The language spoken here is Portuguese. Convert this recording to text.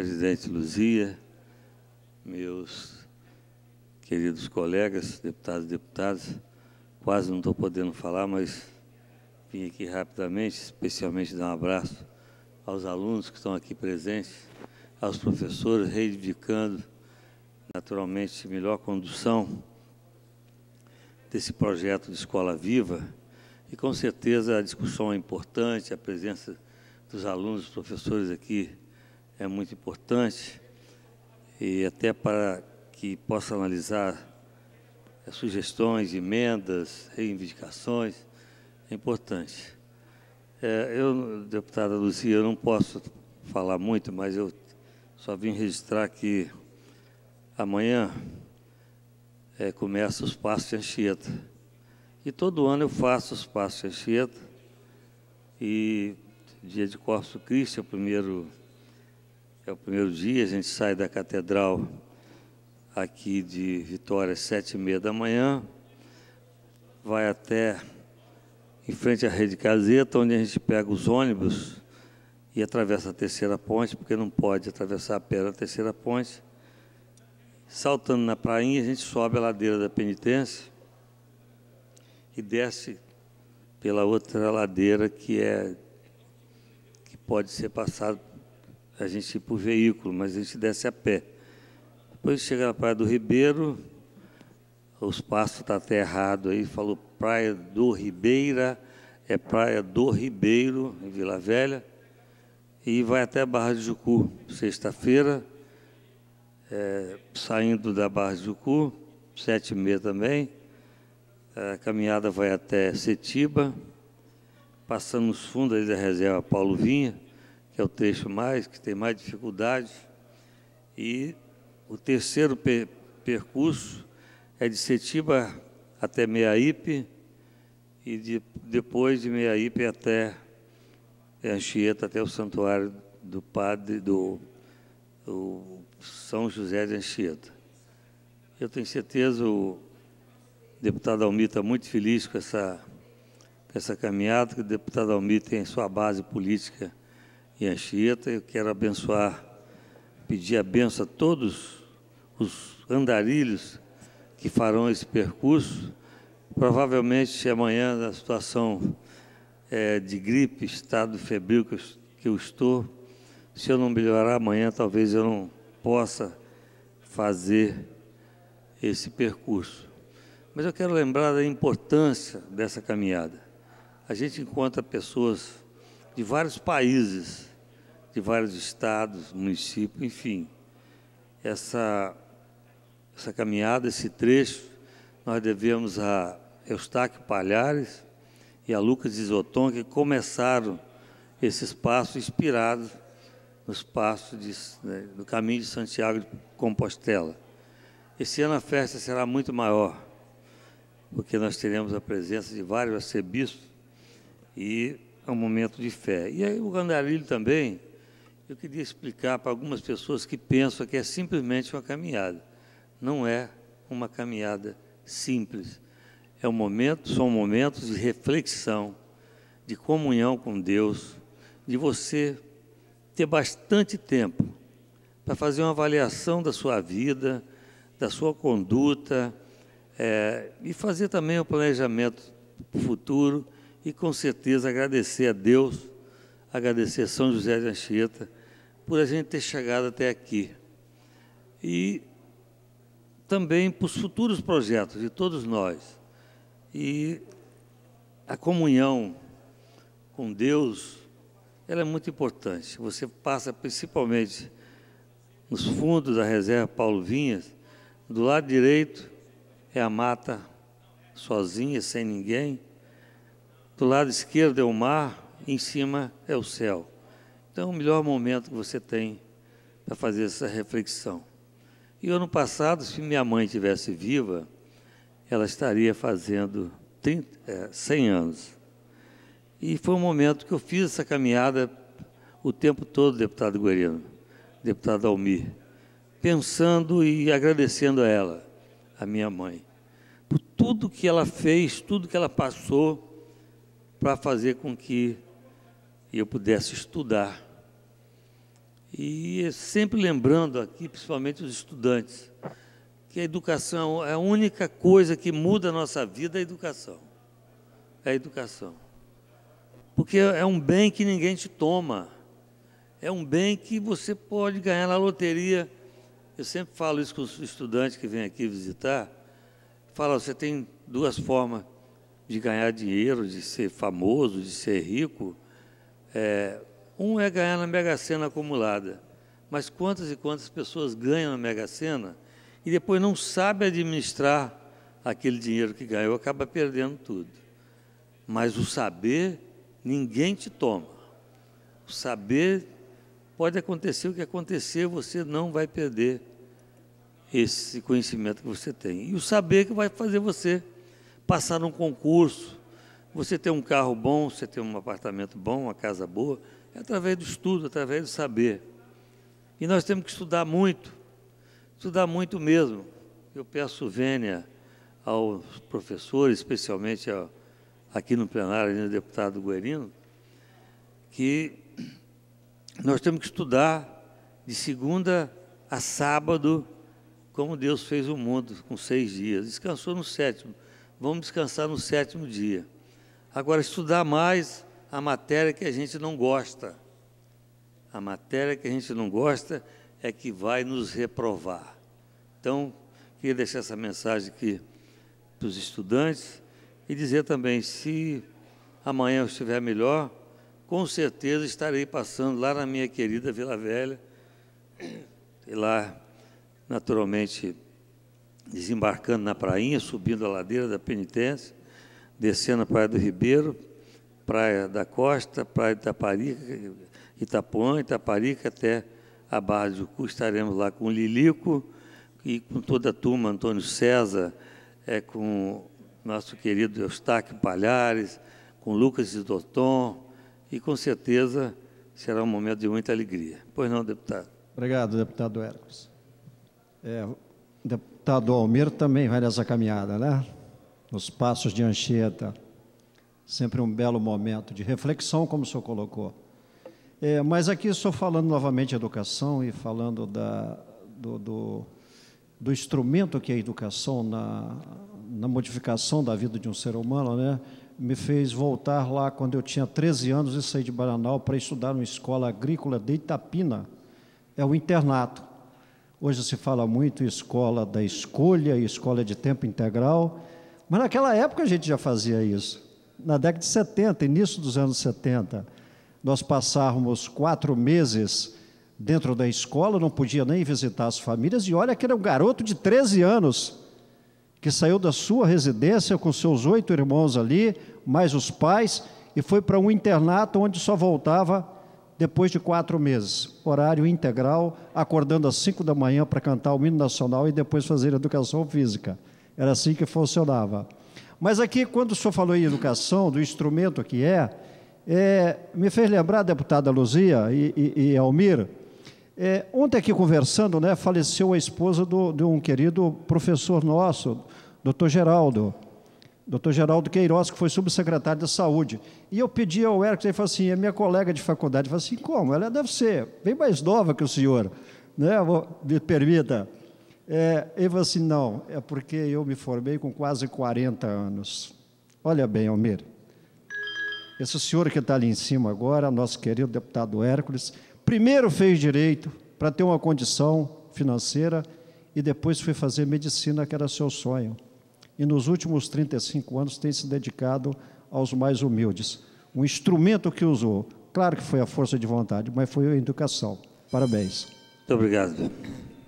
presidente Luzia, meus queridos colegas, deputados e deputadas, quase não estou podendo falar, mas vim aqui rapidamente, especialmente dar um abraço aos alunos que estão aqui presentes, aos professores, reivindicando naturalmente melhor condução desse projeto de Escola Viva. E com certeza a discussão é importante, a presença dos alunos, dos professores aqui é muito importante e até para que possa analisar sugestões, emendas, reivindicações, é importante. É, eu, deputada Lucia, eu não posso falar muito, mas eu só vim registrar que amanhã é, começa os passos de Anchieta. E todo ano eu faço os passos de Anchieta e dia de Corpus Christi, é o primeiro é o primeiro dia, a gente sai da catedral aqui de Vitória às sete e meia da manhã, vai até em frente à Rede Caseta, onde a gente pega os ônibus e atravessa a terceira ponte, porque não pode atravessar a pedra da terceira ponte. Saltando na prainha, a gente sobe a ladeira da penitência e desce pela outra ladeira que é que pode ser passado a gente ir por veículo, mas a gente desce a pé. Depois chega na Praia do Ribeiro, os passos estão tá até errado aí, falou Praia do Ribeira, é Praia do Ribeiro, em Vila Velha, e vai até a Barra de Jucu, sexta-feira, é, saindo da Barra de Jucu, sete e meia também, a caminhada vai até Setiba, passando nos fundos da reserva Paulo Vinha, é o trecho mais, que tem mais dificuldade. E o terceiro per percurso é de Setiba até Meiaípe e de, depois de Meiaípe até Anchieta, até o santuário do padre do, do São José de Anchieta. Eu tenho certeza o deputado Almir está muito feliz com essa, com essa caminhada, que o deputado Almir tem sua base política e a Chieta. Eu quero abençoar, pedir a benção a todos os andarilhos que farão esse percurso. Provavelmente amanhã, na situação é, de gripe, estado febril que eu, que eu estou, se eu não melhorar amanhã, talvez eu não possa fazer esse percurso. Mas eu quero lembrar da importância dessa caminhada. A gente encontra pessoas de vários países de vários estados, municípios, enfim. Essa, essa caminhada, esse trecho, nós devemos a Eustáquio Palhares e a Lucas Isoton, que começaram esses passos inspirados nos passos de, né, do caminho de Santiago de Compostela. Esse ano a festa será muito maior, porque nós teremos a presença de vários arcebispos e é um momento de fé. E aí o Gandarilho também, eu queria explicar para algumas pessoas que pensam que é simplesmente uma caminhada. Não é uma caminhada simples. É um momento, são momentos de reflexão, de comunhão com Deus, de você ter bastante tempo para fazer uma avaliação da sua vida, da sua conduta, é, e fazer também o um planejamento futuro e com certeza agradecer a Deus, agradecer a São José de Anchieta por a gente ter chegado até aqui. E também para os futuros projetos de todos nós. E a comunhão com Deus, ela é muito importante. Você passa principalmente nos fundos da reserva Paulo Vinhas, do lado direito é a mata sozinha, sem ninguém. Do lado esquerdo é o mar, em cima é o céu. Então, é o melhor momento que você tem para fazer essa reflexão. E ano passado, se minha mãe tivesse viva, ela estaria fazendo 30, é, 100 anos. E foi um momento que eu fiz essa caminhada o tempo todo, deputado Guerino, deputado Almir, pensando e agradecendo a ela, a minha mãe, por tudo que ela fez, tudo que ela passou para fazer com que e eu pudesse estudar. E sempre lembrando aqui, principalmente os estudantes, que a educação é a única coisa que muda a nossa vida, é a educação. É a educação. Porque é um bem que ninguém te toma. É um bem que você pode ganhar na loteria. Eu sempre falo isso com os estudantes que vêm aqui visitar. Falo, você tem duas formas de ganhar dinheiro, de ser famoso, de ser rico é, um é ganhar na Mega Sena acumulada, mas quantas e quantas pessoas ganham na Mega Sena e depois não sabe administrar aquele dinheiro que ganhou, acaba perdendo tudo. Mas o saber, ninguém te toma. O saber, pode acontecer o que acontecer, você não vai perder esse conhecimento que você tem. E o saber que vai fazer você passar num concurso, você ter um carro bom, você ter um apartamento bom, uma casa boa, é através do estudo, através do saber. E nós temos que estudar muito, estudar muito mesmo. Eu peço vênia aos professores, especialmente ao, aqui no plenário, no deputado Guerino, que nós temos que estudar de segunda a sábado como Deus fez o mundo, com seis dias. Descansou no sétimo. Vamos descansar no sétimo dia. Agora, estudar mais a matéria que a gente não gosta. A matéria que a gente não gosta é que vai nos reprovar. Então, queria deixar essa mensagem aqui para os estudantes e dizer também: se amanhã eu estiver melhor, com certeza estarei passando lá na minha querida Vila Velha, e lá, naturalmente, desembarcando na prainha, subindo a ladeira da penitência descendo a Praia do Ribeiro, Praia da Costa, Praia de Itaparica, Itapuã, Itaparica até a base do Cu. Estaremos lá com o Lilico e com toda a turma, Antônio César, é, com nosso querido Eustáquio Palhares, com Lucas de Doton, e com certeza será um momento de muita alegria. Pois não, deputado? Obrigado, deputado Hércules. É, deputado Almir também vai nessa caminhada, né? nos passos de Anchieta. Sempre um belo momento de reflexão, como o senhor colocou. É, mas aqui estou falando novamente de educação e falando da, do, do, do, instrumento que é a educação na, na modificação da vida de um ser humano, né? me fez voltar lá quando eu tinha 13 anos e saí de Baranal para estudar numa escola agrícola de Itapina. É o internato. Hoje se fala muito escola da escolha e escola de tempo integral. Mas naquela época a gente já fazia isso. Na década de 70, início dos anos 70, nós passávamos quatro meses dentro da escola, não podia nem visitar as famílias, e olha que era um garoto de 13 anos que saiu da sua residência com seus oito irmãos ali, mais os pais, e foi para um internato onde só voltava depois de quatro meses, horário integral, acordando às cinco da manhã para cantar o hino nacional e depois fazer educação física. Era assim que funcionava. Mas aqui, quando o senhor falou em educação, do instrumento que é, é me fez lembrar, deputada Luzia e, e, e Almir, é, ontem aqui conversando, né, faleceu a esposa do, de um querido professor nosso, doutor Geraldo, doutor Geraldo Queiroz, que foi subsecretário da Saúde. E eu pedi ao Eric, ele falou assim, é minha colega de faculdade, Ele falei assim, como? Ela deve ser bem mais nova que o senhor, né, me permita. É, ele assim: não, é porque eu me formei com quase 40 anos. Olha bem, Almir, esse senhor que está ali em cima agora, nosso querido deputado Hércules, primeiro fez direito para ter uma condição financeira e depois foi fazer medicina, que era seu sonho. E nos últimos 35 anos tem se dedicado aos mais humildes. Um instrumento que usou, claro que foi a força de vontade, mas foi a educação. Parabéns. Muito obrigado.